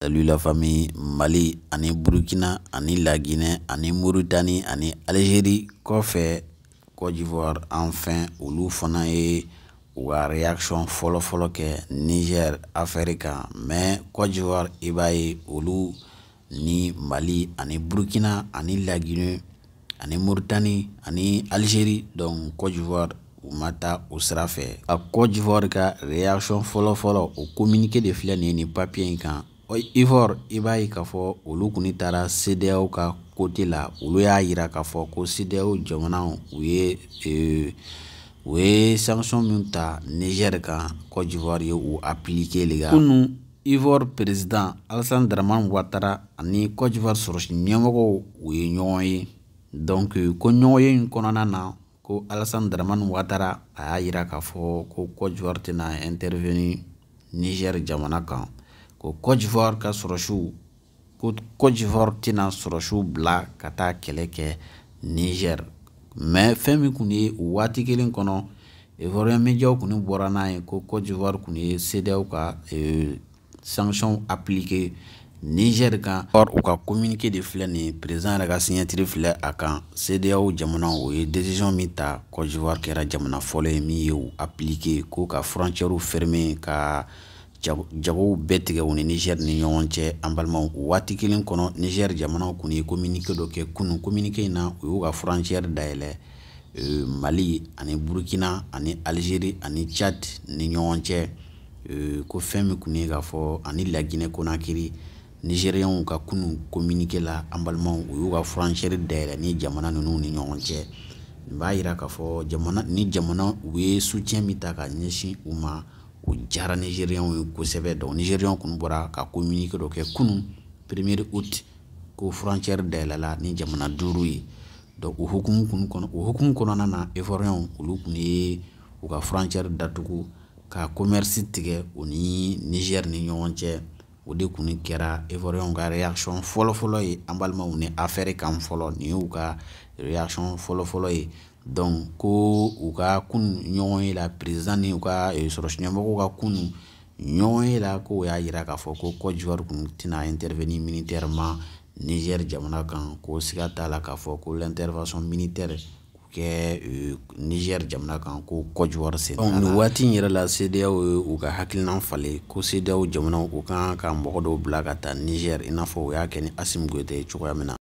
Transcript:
Salut la famille Mali ani Burkina, ani la Guinée ani Mauritanie ani Algérie kɔfɛ Côte d'Ivoire enfin Oulu fana ou la réaction réaction folo que Niger Afrika, mais Côte d'Ivoire i Oulu, ni Mali ani Burkina, ani la Guinée ani Mauritanie ani Algérie donc Côte d'Ivoire ou mata ou A Côte d'Ivoire réaction réaction folo ou communiqué de filɛ ni papier quand. ivor i b'a ye k'a fɔ olu kuni taara cdao ka kote la olu y'a yira k'a fɔ ko sedeyaw jamanaw u ye ee, u ye sanction min ta niger kan cote d'ivoire ye u appliqué le ka kunu ivor président alassane draman ouattara ani cote d'ivoire sɔrɔsi ɲɛmɔgɔw u ye ɲɔgɔn ye donk ko ɲɔgɔn ye kɔnɔna na ko alassane draman ouattara a y'a yira k'a fɔ ko cote d'ivoire tɛna intervenir niger jamana kan ko cote d'ivoire ka sɔrɔsiw ko cote d'ivoire tɛna sɔrɔsiw bila ka taa kɛlɛ kɛ niger mais fɛn min kun ye o waati kelen kɔnɔ ivoirien médiaw kun bɔra n'a ye ko cote d'ivoire kun ye cdw ka ee, sanction appliqué niger kan or u ka communiqué de filɛ nin président yɛrɛ ka signatiri filɛ a kan cdw jamana o ye décision min ta cote d'ivoire kɛra jamana fɔlɔ ye min ye u appliqué ko ka frontiɛrew ferme ka jago bɛɛ tigɛ u ni nigɛri ni ɲɔgɔn cɛ an balimaw waati kelen kɔnɔ nigɛri jamanaw kun ye kominike dɔ kɛ kunu kominike na u y'u ka furancɛri dayɛlɛ euh, mali ani burukina ani alizeri ani chad ni ɲɔgɔn cɛ euh, ko fɛn min kun ye k'a fɔ ani laginɛ konakiri nigeriyanw ka kunu kominike la an balimaw u y'u ka furancɛri dayɛlɛ ni jamana ninnu ni ɲɔgɔn cɛ nin b'a yira k'a fɔ jamana ni jamana u ye sucɛn min ta ka ɲɛsin u ma o jara nigeriyanw ye kosɛbɛ dɔn nigeriyanw kɔni bɔra ka kominike dɔ kɛ kunu premier août ko frontière dayɛlɛla ni jamana duuru ye donc o hukumu kun kɔnɔ o hukumu kɔnɔna na ivoiriyɛnw olu kun ye u ka frontière datugu ka commerce tigɛ o ni niger ni ɲɔgɔn cɛ o de kun kɛra ivoiriyɛnw ka réaction fɔlɔfɔlɔ ye an balimaw ni afɛri kan fɔlɔ nin y'u ka réaction fɔlɔfɔlɔ ye donc ko u ka kunu ɲɔgɔn ye la président ni e, u ka e, sɔrɔsi ɲɛmɔgɔw ka kunu ɲɔgɔn ye la ko y'a yira k'a fɔ ko cote d'ivoire kun tɛna intervenir militairement niger jamana kan ko siga t'a la k'a fɔ ko l'intervention militaire kɛ e, niger jamana kan ko cote d'ivoire sen donc nin waati in yɛrɛ la cdao ye u ka hakilina fale ko cdao jamanaw u kan ka mɔgɔ dɔw bila ka taa niger i n'a fɔ u y'a kɛ ni asim goyita ye cogoya min na